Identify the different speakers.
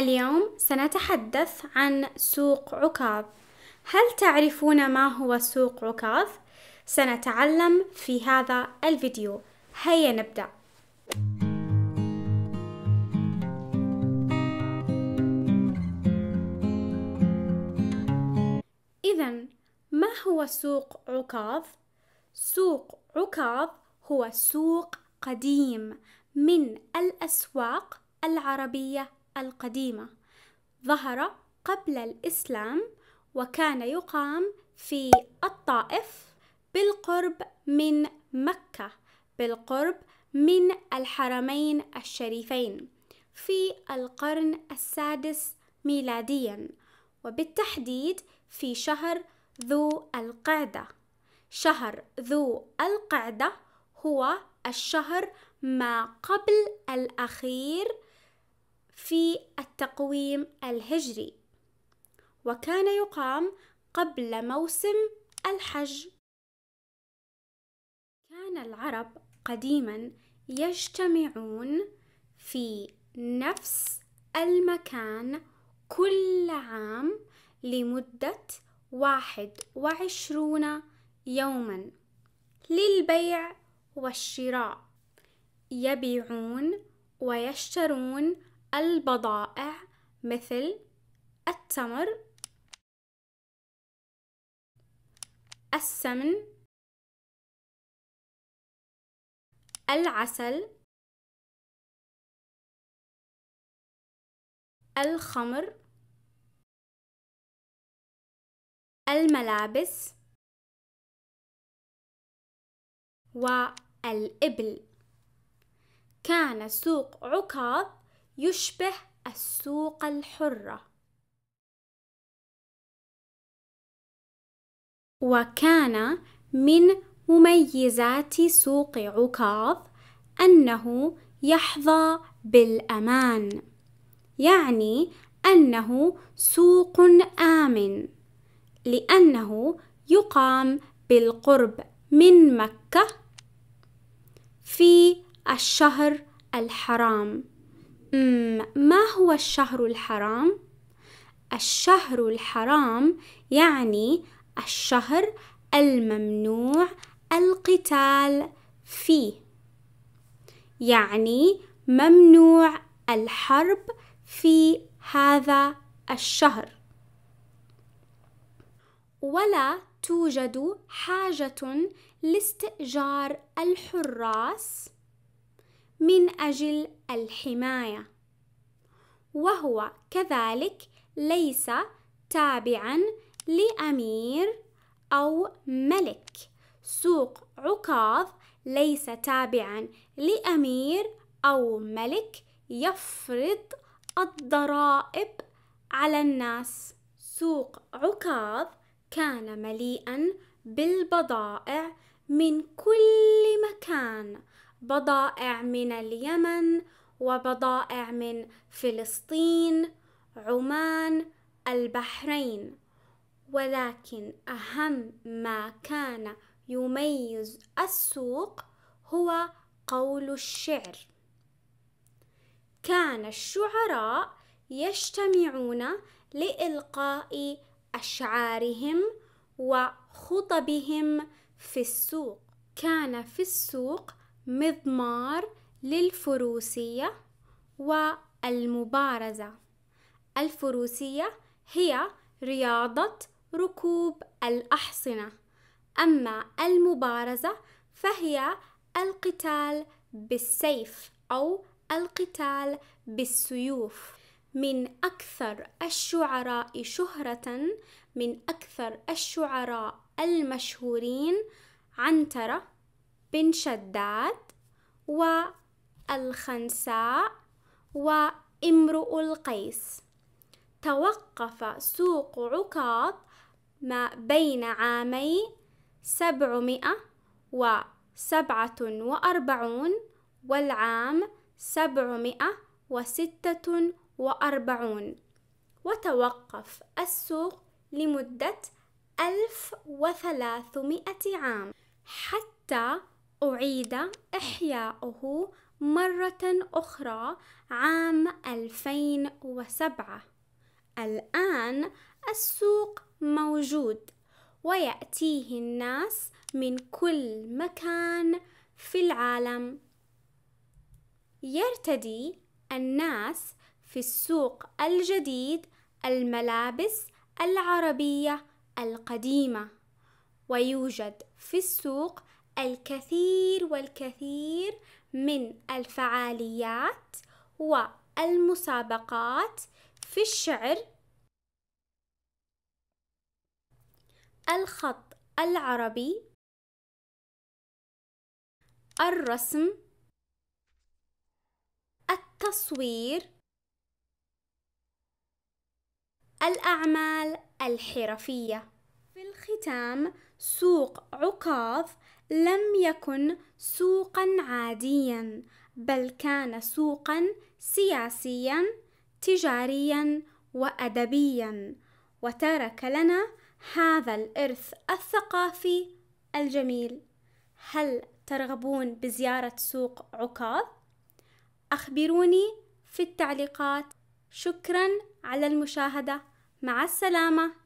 Speaker 1: اليوم سنتحدث عن سوق عكاظ هل تعرفون ما هو سوق عكاظ؟ سنتعلم في هذا الفيديو هيا نبدأ إذا ما هو سوق عكاظ؟ سوق عكاظ هو سوق قديم من الأسواق العربية القديمة ظهر قبل الإسلام وكان يقام في الطائف بالقرب من مكة بالقرب من الحرمين الشريفين في القرن السادس ميلاديا وبالتحديد في شهر ذو القعدة شهر ذو القعدة هو الشهر ما قبل الأخير في التقويم الهجري وكان يقام قبل موسم الحج كان العرب قديما يجتمعون في نفس المكان كل عام لمدة واحد وعشرون يوما للبيع والشراء يبيعون ويشترون البضائع مثل التمر السمن العسل الخمر الملابس والإبل كان سوق عكاظ يشبه السوق الحرة وكان من مميزات سوق عكاظ أنه يحظى بالأمان يعني أنه سوق آمن لأنه يقام بالقرب من مكة في الشهر الحرام ما هو الشهر الحرام؟ الشهر الحرام يعني الشهر الممنوع القتال فيه يعني ممنوع الحرب في هذا الشهر ولا توجد حاجه لاستئجار الحراس من أجل الحماية وهو كذلك ليس تابعا لأمير أو ملك سوق عكاظ ليس تابعا لأمير أو ملك يفرض الضرائب على الناس سوق عكاظ كان مليئا بالبضائع من كل مكان بضائع من اليمن وبضائع من فلسطين عمان البحرين ولكن اهم ما كان يميز السوق هو قول الشعر كان الشعراء يجتمعون لإلقاء أشعارهم وخطبهم في السوق كان في السوق مضمار للفروسية والمبارزة الفروسية هي رياضة ركوب الأحصنة أما المبارزة فهي القتال بالسيف أو القتال بالسيوف من أكثر الشعراء شهرة من أكثر الشعراء المشهورين عنترة بن شداد والخنساء وامرؤ القيس توقف سوق عكاظ ما بين عامي سبعمائة وسبعة وأربعون والعام سبعمائة وستة وأربعون وتوقف السوق لمدة ألف وثلاثمائة عام حتى أعيد إحياؤه مرة أخرى عام 2007 الآن السوق موجود ويأتيه الناس من كل مكان في العالم يرتدي الناس في السوق الجديد الملابس العربية القديمة ويوجد في السوق الكثير والكثير من الفعاليات والمسابقات في الشعر الخط العربي الرسم التصوير الأعمال الحرفية في الختام سوق عكاظ لم يكن سوقا عاديا بل كان سوقا سياسيا تجاريا وادبيا وترك لنا هذا الارث الثقافي الجميل هل ترغبون بزياره سوق عكاظ اخبروني في التعليقات شكرا على المشاهده مع السلامه